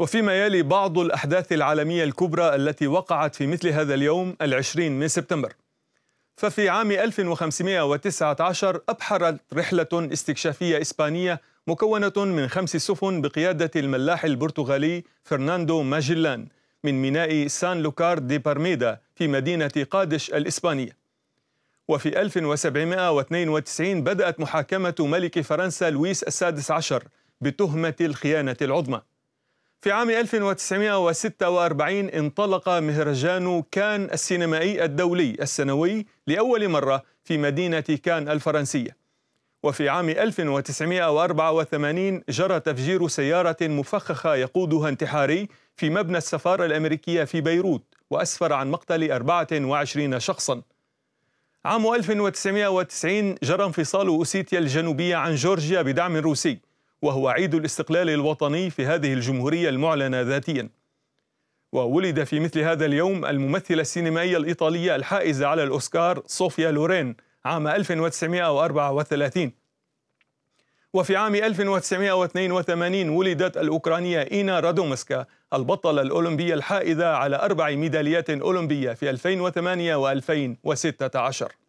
وفيما يلي بعض الأحداث العالمية الكبرى التي وقعت في مثل هذا اليوم العشرين من سبتمبر ففي عام 1519 أبحرت رحلة استكشافية إسبانية مكونة من خمس سفن بقيادة الملاح البرتغالي فرناندو ماجلان من ميناء سان لوكار دي بارميدا في مدينة قادش الإسبانية وفي 1792 بدأت محاكمة ملك فرنسا لويس السادس عشر بتهمة الخيانة العظمى في عام 1946 انطلق مهرجان كان السينمائي الدولي السنوي لأول مرة في مدينة كان الفرنسية وفي عام 1984 جرى تفجير سيارة مفخخة يقودها انتحاري في مبنى السفارة الأمريكية في بيروت وأسفر عن مقتل 24 شخصاً عام 1990 جرى انفصال أوسيتيا الجنوبية عن جورجيا بدعم روسي وهو عيد الاستقلال الوطني في هذه الجمهورية المعلنة ذاتياً وولد في مثل هذا اليوم الممثلة السينمائية الإيطالية الحائزة على الأوسكار صوفيا لورين عام 1934 وفي عام 1982 ولدت الأوكرانية إينا رادومسكا البطلة الأولمبية الحائزة على أربع ميداليات أولمبية في 2008 و2016